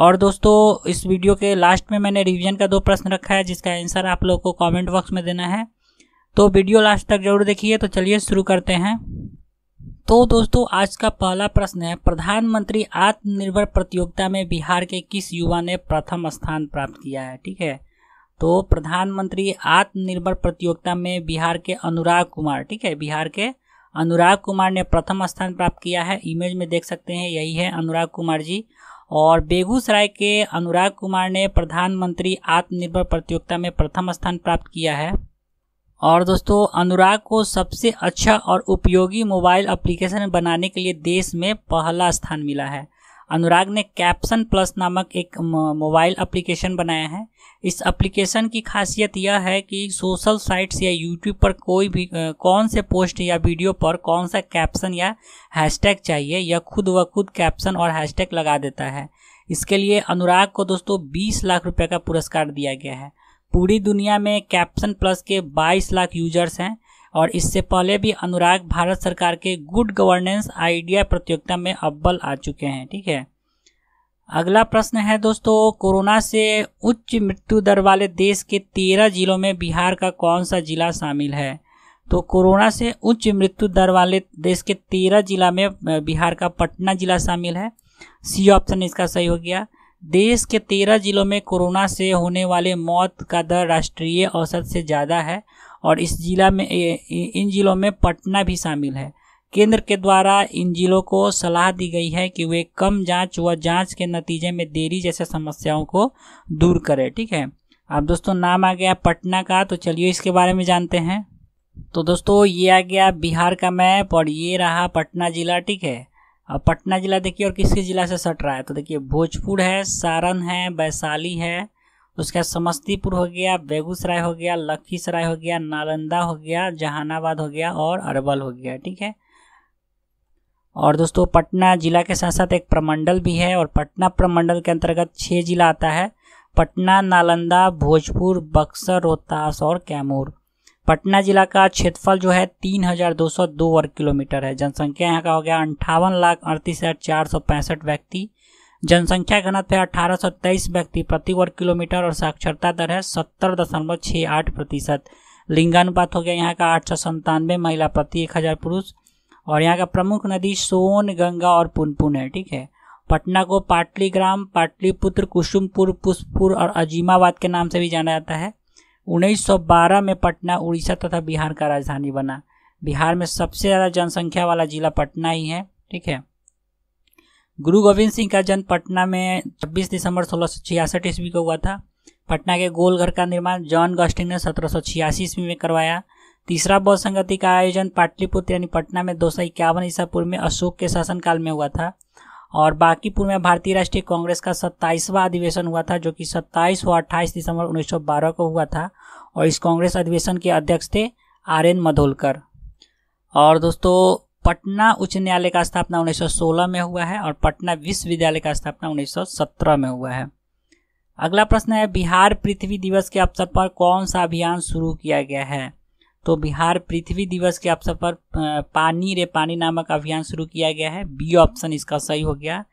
और दोस्तों इस वीडियो के लास्ट में मैंने रिवीजन का दो प्रश्न रखा है जिसका आंसर आप लोग को कमेंट बॉक्स में देना है तो वीडियो लास्ट तक जरूर देखिए तो चलिए शुरू करते हैं तो दोस्तों आज का पहला प्रश्न है प्रधानमंत्री आत्मनिर्भर प्रतियोगिता में बिहार के किस युवा ने प्रथम स्थान प्राप्त किया है ठीक है तो प्रधानमंत्री आत्मनिर्भर प्रतियोगिता में बिहार के अनुराग कुमार ठीक है बिहार के अनुराग कुमार ने प्रथम स्थान प्राप्त किया है इमेज में देख सकते हैं यही है अनुराग कुमार जी और बेगूसराय के अनुराग कुमार ने प्रधानमंत्री आत्मनिर्भर प्रतियोगिता में प्रथम स्थान प्राप्त किया है और दोस्तों अनुराग को सबसे अच्छा और उपयोगी मोबाइल एप्लीकेशन बनाने के लिए देश में पहला स्थान मिला है अनुराग ने कैप्सन प्लस नामक एक मोबाइल एप्लीकेशन बनाया है इस एप्लीकेशन की खासियत यह है कि सोशल साइट्स या यूट्यूब पर कोई भी कौन से पोस्ट या वीडियो पर कौन सा कैप्शन या हैशटैग चाहिए यह खुद व खुद कैप्शन और हैशटैग लगा देता है इसके लिए अनुराग को दोस्तों 20 लाख रुपए का पुरस्कार दिया गया है पूरी दुनिया में कैप्शन प्लस के 22 लाख यूजर्स हैं और इससे पहले भी अनुराग भारत सरकार के गुड गवर्नेंस आइडिया प्रतियोगिता में अव्वल आ चुके हैं ठीक है अगला प्रश्न है दोस्तों कोरोना से उच्च मृत्यु दर वाले देश के तेरह जिलों में बिहार का कौन सा जिला शामिल है तो कोरोना से उच्च मृत्यु दर वाले देश के तेरह जिला में बिहार का पटना जिला शामिल है सी ऑप्शन इसका सही हो गया देश के तेरह जिलों में कोरोना से होने वाले मौत का दर राष्ट्रीय औसत से ज़्यादा है और इस जिला में इन जिलों में पटना भी शामिल है केंद्र के द्वारा इन जिलों को सलाह दी गई है कि वे कम जांच व जांच के नतीजे में देरी जैसे समस्याओं को दूर करें ठीक है अब दोस्तों नाम आ गया पटना का तो चलिए इसके बारे में जानते हैं तो दोस्तों ये आ गया बिहार का मैप और ये रहा पटना ज़िला ठीक है अब पटना ज़िला देखिए और किस किस ज़िला से सट रहा है तो देखिए भोजपुर है सारण है वैशाली है उसके बाद समस्तीपुर हो गया बेगूसराय हो गया लखीसराय हो गया नालंदा हो गया जहानाबाद हो गया और अरवल हो गया ठीक है और दोस्तों पटना ज़िला के साथ साथ एक प्रमंडल भी है और पटना प्रमंडल के अंतर्गत छः ज़िला आता है पटना नालंदा भोजपुर बक्सर रोहतास और कैमूर पटना जिला का क्षेत्रफल जो है 3,202 वर्ग किलोमीटर है जनसंख्या यहाँ का हो गया अंठावन लाख अड़तीस हज़ार चार सौ पैंसठ व्यक्ति जनसंख्या घनत्व है अठारह सौ तेईस व्यक्ति प्रति वर्ग किलोमीटर और साक्षरता दर है सत्तर दशमलव छः आठ प्रतिशत लिंगानुपात हो गया यहाँ का आठ सौ संतानवे महिला प्रति एक हज़ार पुरुष और यहाँ का प्रमुख नदी सोन गंगा और पुनपुन है ठीक है पटना को पाटली ग्राम पाटलिपुत्र कुसुमपुर पुष्पुर और अजीमाबाद के नाम से भी जाना जाता है 1912 में पटना उड़ीसा तथा बिहार का राजधानी बना बिहार में सबसे ज़्यादा जनसंख्या वाला जिला पटना ही है ठीक है गुरु गोविंद सिंह का जन्म पटना में 26 दिसंबर सोलह सौ ईस्वी को हुआ था पटना के गोलघर का निर्माण जॉन गॉस्टिंग ने सत्रह ईस्वी में करवाया तीसरा बौद्ध संगति का आयोजन पाटलिपुत्र यानी पटना में दो सौ इक्यावन ईसा पूर्व में अशोक के शासनकाल में हुआ था और बाकीपुर में भारतीय राष्ट्रीय कांग्रेस का सत्ताईसवां अधिवेशन हुआ था जो कि सत्ताईस व अट्ठाईस दिसंबर 1912 को हुआ था और इस कांग्रेस अधिवेशन के अध्यक्ष थे आर एन मधोलकर और दोस्तों पटना उच्च न्यायालय का स्थापना 1916 में हुआ है और पटना विश्वविद्यालय का स्थापना 1917 में हुआ है अगला प्रश्न है बिहार पृथ्वी दिवस के अवसर पर कौन सा अभियान शुरू किया गया है तो बिहार पृथ्वी दिवस के अवसर पर पानी रे पानी नामक अभियान शुरू किया गया है बी ऑप्शन इसका सही हो गया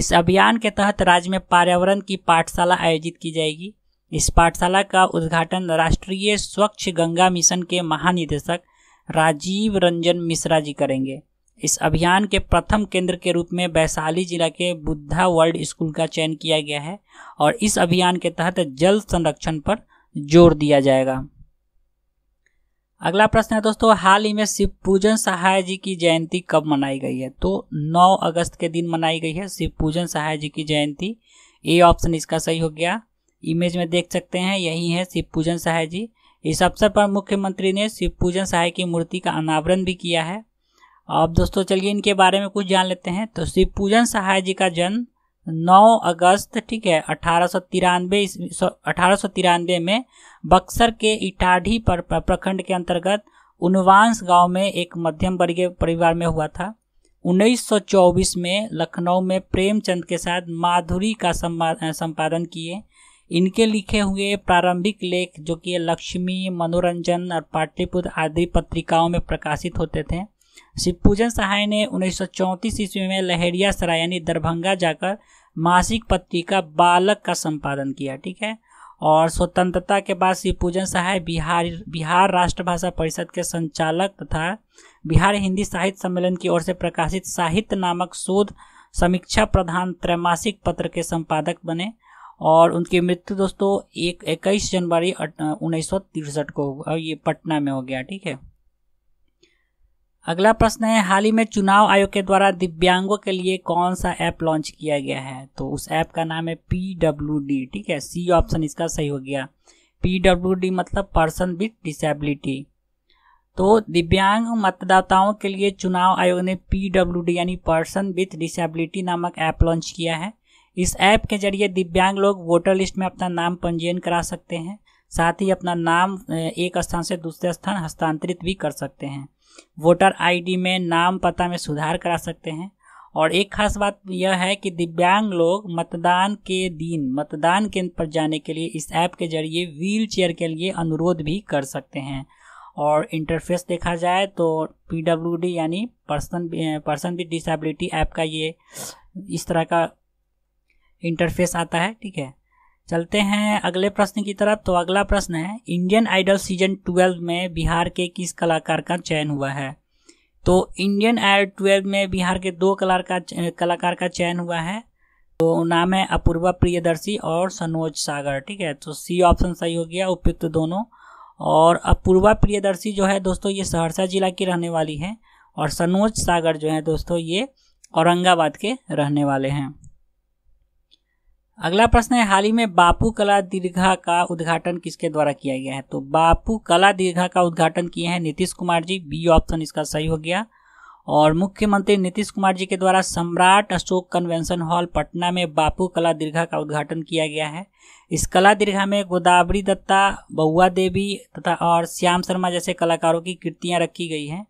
इस अभियान के तहत राज्य में पर्यावरण की पाठशाला आयोजित की जाएगी इस पाठशाला का उद्घाटन राष्ट्रीय स्वच्छ गंगा मिशन के महानिदेशक राजीव रंजन मिश्रा जी करेंगे इस अभियान के प्रथम केंद्र के रूप में वैशाली जिला के बुद्धा वर्ल्ड स्कूल का चयन किया गया है और इस अभियान के तहत जल संरक्षण पर जोर दिया जाएगा अगला प्रश्न है दोस्तों हाल ही में शिव पूजन सहाय जी की जयंती कब मनाई गई है तो 9 अगस्त के दिन मनाई गई है शिव पूजन सहाय जी की जयंती ए ऑप्शन इसका सही हो गया इमेज में देख सकते हैं यही है शिव पूजन सहाय जी इस अवसर पर मुख्यमंत्री ने शिव पूजन सहाय की मूर्ति का अनावरण भी किया है अब दोस्तों चलिए इनके बारे में कुछ जान लेते हैं तो शिव पूजन सहाय जी का जन्म 9 अगस्त ठीक है अठारह सौ तिरानवे अठारह सौ तिरानवे में बक्सर के इटाढ़ी पर प्रखंड के अंतर्गत उनवांस गांव में एक मध्यम वर्गीय परिवार में हुआ था 1924 में लखनऊ में प्रेमचंद के साथ माधुरी का संपादन किए इनके लिखे हुए प्रारंभिक लेख जो कि लक्ष्मी मनोरंजन और पाटलिपुत्र आदि पत्रिकाओं में प्रकाशित होते थे शिवपूजन सहाय ने उन्नीस ईस्वी में लहेरिया सराय यानी दरभंगा जाकर मासिक पत्रिका बालक का संपादन किया ठीक है और स्वतंत्रता के बाद शिव पूजन सहाय बिहार बिहार राष्ट्रभाषा परिषद के संचालक तथा बिहार हिंदी साहित्य सम्मेलन की ओर से प्रकाशित साहित्य नामक शोध समीक्षा प्रधान त्रैमासिक पत्र के संपादक बने और उनकी मृत्यु दोस्तों एक इक्कीस जनवरी उन्नीस को ये पटना में हो गया ठीक है अगला प्रश्न है हाल ही में चुनाव आयोग के द्वारा दिव्यांगों के लिए कौन सा ऐप लॉन्च किया गया है तो उस ऐप का नाम है पी डी ठीक है सी ऑप्शन इसका सही हो गया पी डी मतलब पर्सन विथ डिसेबिलिटी तो दिव्यांग मतदाताओं के लिए चुनाव आयोग ने पी डी यानी पर्सन विथ डिसेबिलिटी नामक ऐप लॉन्च किया है इस ऐप के जरिए दिव्यांग लोग वोटर लिस्ट में अपना नाम पंजीयन करा सकते हैं साथ ही अपना नाम एक स्थान से दूसरे स्थान हस्तांतरित भी कर सकते हैं वोटर आईडी में नाम पता में सुधार करा सकते हैं और एक खास बात यह है कि दिव्यांग लोग मतदान के दिन मतदान केंद्र पर जाने के लिए इस ऐप के जरिए व्हील चेयर के लिए अनुरोध भी कर सकते हैं और इंटरफेस देखा जाए तो पी डब्ल्यू डी यानी person person with disability app का ये इस तरह का इंटरफेस आता है ठीक है चलते हैं अगले प्रश्न की तरफ तो अगला प्रश्न है इंडियन आइडल सीजन 12 में बिहार के किस कलाकार का चयन हुआ है तो इंडियन आइडल ट्वेल्व में बिहार के दो कलाकार कलाकार का चयन हुआ है तो नाम है अपूर्वा प्रियदर्शी और सनोज सागर ठीक है तो सी ऑप्शन सही हो गया उपयुक्त तो दोनों और अपूर्वा प्रियदर्शी जो है दोस्तों ये सहरसा जिला की रहने वाली है और सनोज सागर जो है दोस्तों ये औरंगाबाद के रहने वाले हैं अगला प्रश्न है हाल ही में बापू कला दीर्घा का उद्घाटन किसके द्वारा किया गया है तो बापू कला दीर्घा का उद्घाटन किए हैं नीतीश कुमार जी बी ऑप्शन इसका सही हो गया और मुख्यमंत्री नीतीश कुमार जी के द्वारा सम्राट अशोक कन्वेंशन हॉल पटना में बापू कला दीर्घा का उद्घाटन किया गया है इस कला दीर्घा में गोदावरी दत्ता बउआ देवी तथा और श्याम शर्मा जैसे कलाकारों की कृतियाँ रखी गई हैं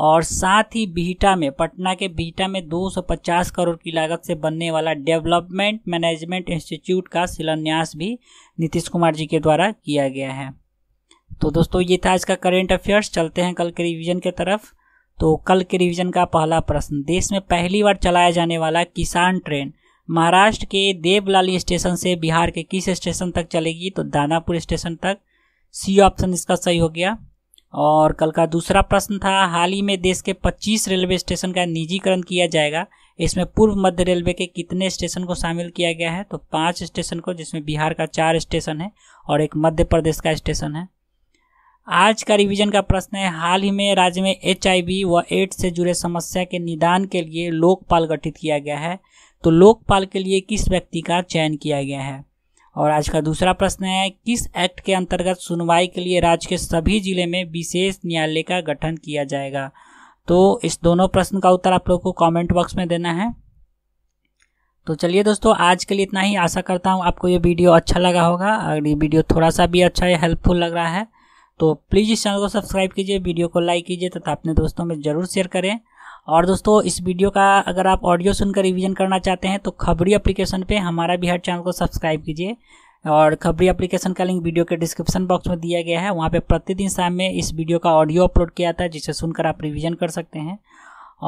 और साथ ही बिहटा में पटना के बिहटा में 250 करोड़ की लागत से बनने वाला डेवलपमेंट मैनेजमेंट इंस्टीट्यूट का शिलान्यास भी नीतीश कुमार जी के द्वारा किया गया है तो दोस्तों ये था आज का करेंट अफेयर्स चलते हैं कल के रिविजन के तरफ तो कल के रिविजन का पहला प्रश्न देश में पहली बार चलाया जाने वाला किसान ट्रेन महाराष्ट्र के देवलाली स्टेशन से बिहार के किस स्टेशन तक चलेगी तो दानापुर स्टेशन तक सी ऑप्शन इसका सही हो गया और कल का दूसरा प्रश्न था हाल ही में देश के 25 रेलवे स्टेशन का निजीकरण किया जाएगा इसमें पूर्व मध्य रेलवे के कितने स्टेशन को शामिल किया गया है तो पांच स्टेशन को जिसमें बिहार का चार स्टेशन है और एक मध्य प्रदेश का स्टेशन है आज का रिवीजन का प्रश्न है हाल ही में राज्य में एच व एड्स से जुड़े समस्या के निदान के लिए लोकपाल गठित किया गया है तो लोकपाल के लिए किस व्यक्ति का चयन किया गया है और आज का दूसरा प्रश्न है किस एक्ट के अंतर्गत सुनवाई के लिए राज्य के सभी जिले में विशेष न्यायालय का गठन किया जाएगा तो इस दोनों प्रश्न का उत्तर आप लोग को कमेंट बॉक्स में देना है तो चलिए दोस्तों आज के लिए इतना ही आशा करता हूँ आपको ये वीडियो अच्छा लगा होगा अगर ये वीडियो थोड़ा सा भी अच्छा या हेल्पफुल लग रहा है तो प्लीज़ इस चैनल को सब्सक्राइब कीजिए वीडियो को लाइक कीजिए तथा अपने दोस्तों में ज़रूर शेयर करें और दोस्तों इस वीडियो का अगर आप ऑडियो सुनकर रिवीजन करना चाहते हैं तो खबरी एप्लीकेशन पे हमारा बिहार चैनल को सब्सक्राइब कीजिए और खबरी एप्लीकेशन का लिंक वीडियो के डिस्क्रिप्शन बॉक्स में दिया गया है वहाँ पर प्रतिदिन शाम में इस वीडियो का ऑडियो अपलोड किया जाता है जिसे सुनकर आप रिविज़न कर सकते हैं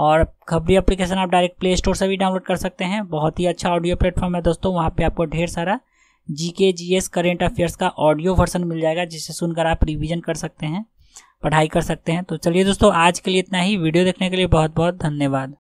और खबरी एप्लीकेशन आप डायरेक्ट प्ले स्टोर से भी डाउनलोड कर सकते हैं बहुत ही अच्छा ऑडियो प्लेटफॉर्म है दोस्तों वहाँ पर आपको ढेर सारा G K G S current affairs का ऑडियो वर्सन मिल जाएगा जिसे सुनकर आप रिविजन कर सकते हैं पढ़ाई कर सकते हैं तो चलिए दोस्तों आज के लिए इतना ही वीडियो देखने के लिए बहुत बहुत धन्यवाद